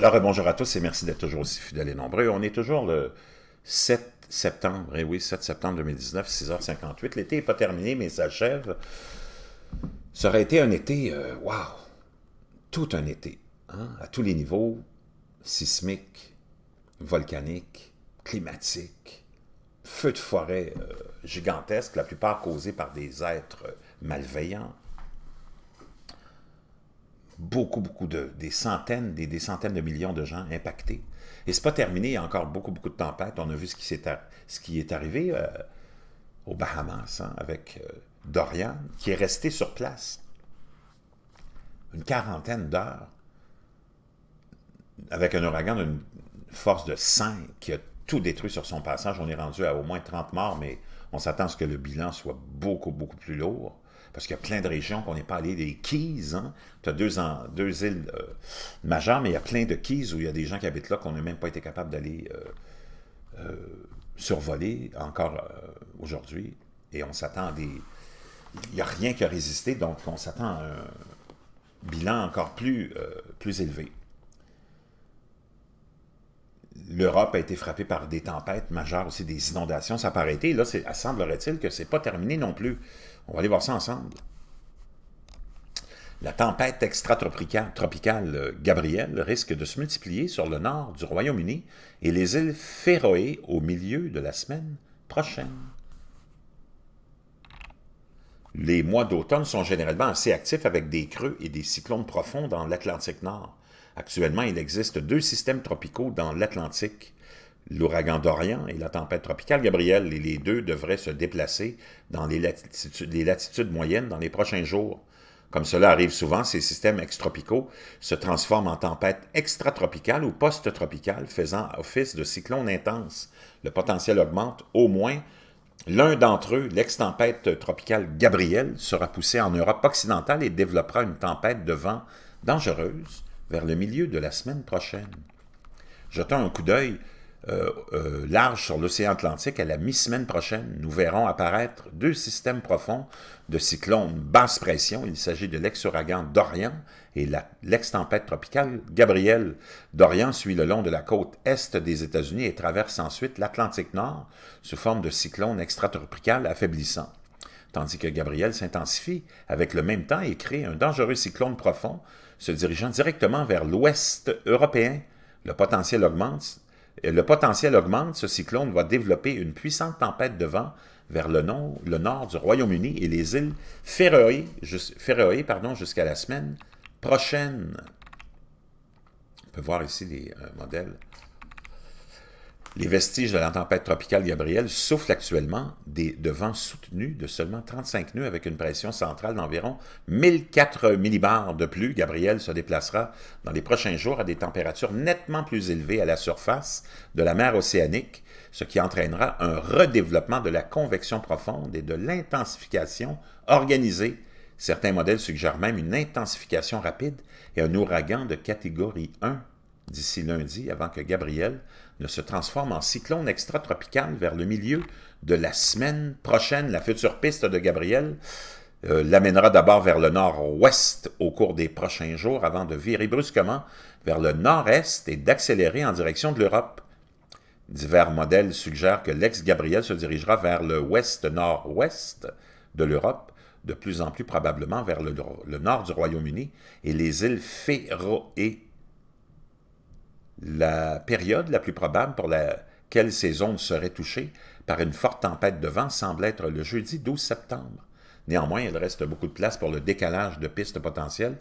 Alors, bonjour à tous et merci d'être toujours aussi fidèles et nombreux. On est toujours le 7 septembre, et eh oui, 7 septembre 2019, 6h58. L'été n'est pas terminé, mais s'achève. Ça aurait été un été, waouh, tout un été, hein? à tous les niveaux, sismique, volcanique, climatique, feux de forêt euh, gigantesques, la plupart causés par des êtres malveillants, beaucoup, beaucoup de, des centaines, des, centaines de millions de gens impactés. Et c'est pas terminé, il y a encore beaucoup, beaucoup de tempêtes. On a vu ce qui, est, ce qui est arrivé euh, au aux Bahamas hein, avec euh, Dorian, qui est resté sur place une quarantaine d'heures avec un ouragan d'une force de 5 qui a tout détruit sur son passage. On est rendu à au moins 30 morts, mais on s'attend à ce que le bilan soit beaucoup, beaucoup plus lourd parce qu'il y a plein de régions qu'on n'est pas allé, des Keys, hein. tu as deux, îles euh, majeures, mais il y a plein de Keys où il y a des gens qui habitent là qu'on n'a même pas été capable d'aller euh, euh, survoler encore aujourd'hui, et on s'attend à des... Il n'y a rien qui a résisté, donc on s'attend à un bilan encore plus élevé l'Europe a été frappée par des tempêtes majeures, aussi des inondations, ça n'a pas arrêté. Là, semblerait-il que ce n'est pas terminé non plus. On va aller voir ça ensemble. La tempête extratropicale tropicale euh, Gabrielle risque de se multiplier sur le nord du Royaume-Uni et les îles Féroé au milieu de la semaine prochaine. Les mois d'automne sont généralement assez actifs avec des creux et des cyclones profonds dans l'Atlantique Nord. Actuellement, il existe deux systèmes tropicaux dans l'Atlantique, l'ouragan d'Orient et la tempête tropicale Gabriel, et les deux devraient se déplacer dans les latitudes, moyennes dans les prochains jours. Comme cela arrive souvent, ces systèmes extropicaux se transforment en tempêtes extratropicale ou post-tropicales, faisant office de cyclones intenses. Le potentiel augmente au moins. L'un d'entre eux, l'ex-tempête tropicale Gabriel, sera poussé en Europe occidentale et développera une tempête de vent dangereuse vers le milieu de la semaine prochaine. Jetons un coup d'œil euh, euh, large sur l'océan Atlantique à la mi-semaine prochaine. Nous verrons apparaître deux systèmes profonds de cyclones basse pression. Il s'agit de l'ex-ouragan Dorian et l'ex-tempête tropicale Gabriel. Dorian suit le long de la côte est des États-Unis et traverse ensuite l'Atlantique Nord sous forme de cyclone extratropical affaiblissant tandis que Gabriel s'intensifie avec le même temps et crée un dangereux cyclone profond se dirigeant directement vers l'ouest européen, le potentiel augmente. le potentiel augmente, ce cyclone va développer une puissante tempête de vent vers le, nord, le nord du Royaume-Uni et les îles Féroé, jusqu'à la semaine prochaine. On peut voir ici les euh, modèles les vestiges de la tempête tropicale Gabriel soufflent actuellement des, de vents soutenus de seulement 35 nœuds avec une pression centrale d'environ 1004 millibars de plus. Gabriel se déplacera dans les prochains jours à des températures nettement plus élevées à la surface de la mer océanique, ce qui entraînera un redéveloppement de la convection profonde et de l'intensification organisée. Certains modèles suggèrent même une intensification rapide et un ouragan de catégorie 1 d'ici lundi avant que Gabriel ne se transforme en cyclone extratropical vers le milieu de la semaine prochaine. La future piste de Gabriel euh, l'amènera d'abord vers le nord-ouest au cours des prochains jours avant de virer brusquement vers le nord-est et d'accélérer en direction de l'Europe. Divers modèles suggèrent que l'ex-Gabriel se dirigera vers le ouest-nord-ouest de l'Europe, de plus en plus probablement vers le, le nord du Royaume-Uni et les îles Féroé la période la plus probable pour laquelle ces zones seraient touchées par une forte tempête de vent semble être le jeudi 12 septembre. Néanmoins, il reste beaucoup de place pour le décalage de pistes potentielles,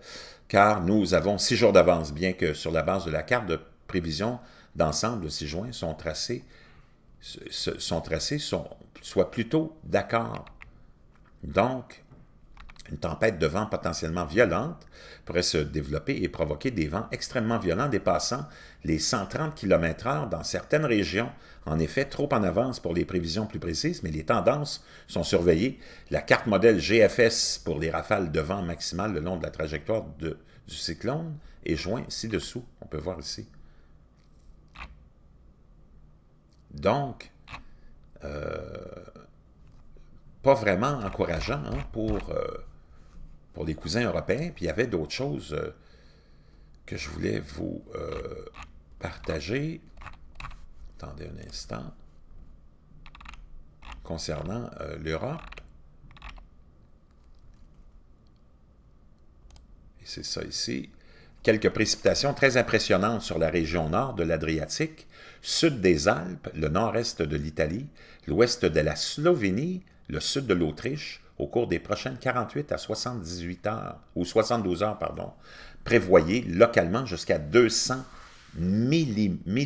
car nous avons six jours d'avance, bien que sur la base de la carte de prévision d'ensemble de 6 juin sont tracés, sont tracés sont, plutôt d'accord. Donc, une tempête de vent potentiellement violente pourrait se développer et provoquer des vents extrêmement violents dépassant les 130 km/h dans certaines régions, en effet trop en avance pour les prévisions plus précises, mais les tendances sont surveillées. La carte modèle GFS pour les rafales de vent maximales le long de la trajectoire du cyclone est jointe ci-dessous. On peut voir ici. Donc, euh, pas vraiment encourageant hein, pour... Euh, pour les cousins européens. Puis il y avait d'autres choses euh, que je voulais vous euh, partager. Attendez un instant. Concernant euh, l'Europe. Et c'est ça ici. Quelques précipitations très impressionnantes sur la région nord de l'Adriatique, sud des Alpes, le nord-est de l'Italie, l'ouest de la Slovénie, le sud de l'Autriche au cours des prochaines 48 à 78 heures, ou 72 heures, pardon, prévoyez localement jusqu'à 200 mm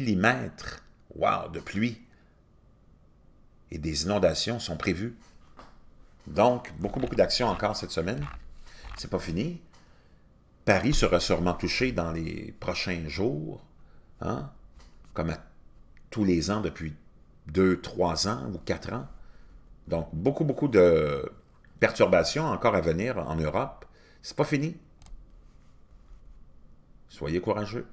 de pluie. Et des inondations sont prévues. Donc, beaucoup, beaucoup d'actions encore cette semaine. C'est pas fini. Paris sera sûrement touché dans les prochains jours, hein, comme à tous les ans depuis 2, 3 ans ou quatre ans. Donc, beaucoup, beaucoup de perturbations encore à venir en Europe. C'est pas fini. Soyez courageux.